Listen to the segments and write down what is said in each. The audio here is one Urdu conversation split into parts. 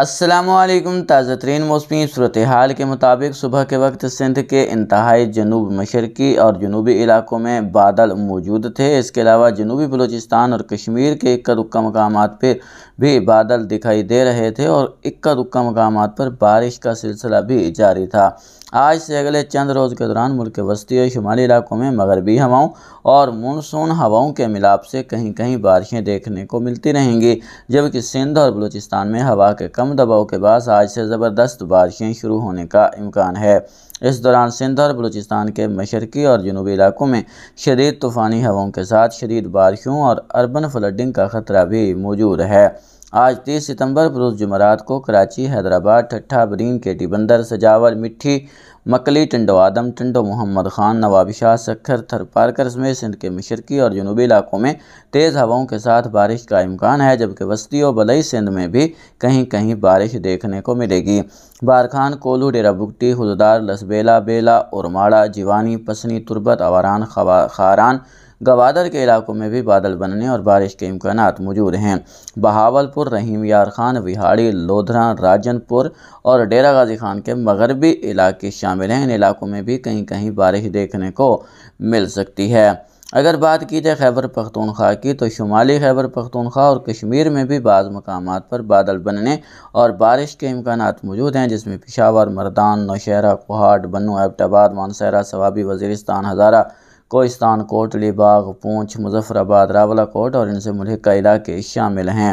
السلام علیکم تازہ ترین موسمی صورتحال کے مطابق صبح کے وقت سندھ کے انتہائی جنوب مشرقی اور جنوبی علاقوں میں بادل موجود تھے اس کے علاوہ جنوبی بلوچستان اور کشمیر کے اکدا مقامات پہ بھی بادل دکھائی دے رہے تھے اور اکدا مقامات پر بارش کا سلسلہ بھی جاری تھا آج سے اگلے چند روز کے دوران ملک وسطی اور شمالی علاقوں میں مغربی ہواؤں اور مونسون ہواؤں کے ملاب سے کہیں کہیں بارشیں دیکھنے کو ملتی رہیں گی جبکہ سندھ اور بلوچستان میں ہوا کے کم کم دباؤ کے بعد آج سے زبردست بارشیں شروع ہونے کا امکان ہے اس دوران سندھ اور بلوچستان کے مشرقی اور جنوبی علاقوں میں شدید طوفانی ہواؤں کے ساتھ شدید بارشوں اور اربن فلڈنگ کا خطرہ بھی موجود ہے آج تیس ستمبر پروز جمعرات کو کراچی حیدرآباد ٹھٹھا برین کے ٹی بندر سجاور مٹھی مکلی ٹنڈو آدم ٹنڈو محمد خان نواب شاہ سکھر تھر پارکر میں سندھ کے مشرقی اور جنوبی علاقوں میں تیز ہواؤں کے ساتھ بارش کا امکان ہے جبکہ وسطی و بلئی سندھ میں بھی کہیں کہیں بارش دیکھنے کو ملے گی بارخان کولو ڈیرا بکٹی ہلودار لسبیلا بیلا ارماڑا جیوانی پسنی تربت اوراران خوا خاران گوادر کے علاقوں میں بھی بادل بننے اور بارش کے امکانات موجود ہیں بہاول پور رحیم یار خان ویہڑی لودھران راجن پور اور ڈیرہ غازی خان کے مغربی علاقے شامل ہیں ان علاقوں میں بھی کہیں کہیں بارش دیکھنے کو مل سکتی ہے اگر بات کی جائے خیبر پختونخوا کی تو شمالی خیبر پختونخوا اور کشمیر میں بھی بعض مقامات پر بادل بننے اور بارش کے امکانات موجود ہیں جس میں پشاور مردان نوشہرہ کوہاٹ بنو ایبٹ آباد مانسہرہ سوابی وزیرستان ہزارہ کوئستان کوٹلی باغ پونچھ آباد راولہ کوٹ اور ان سے ملحقہ علاقے شامل ہیں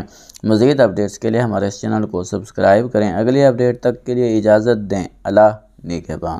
مزید اپڈیٹس کے لیے ہمارے اس چینل کو سبسکرائب کریں اگلی اپڈیٹ تک کے لیے اجازت دیں اللہ نگہبان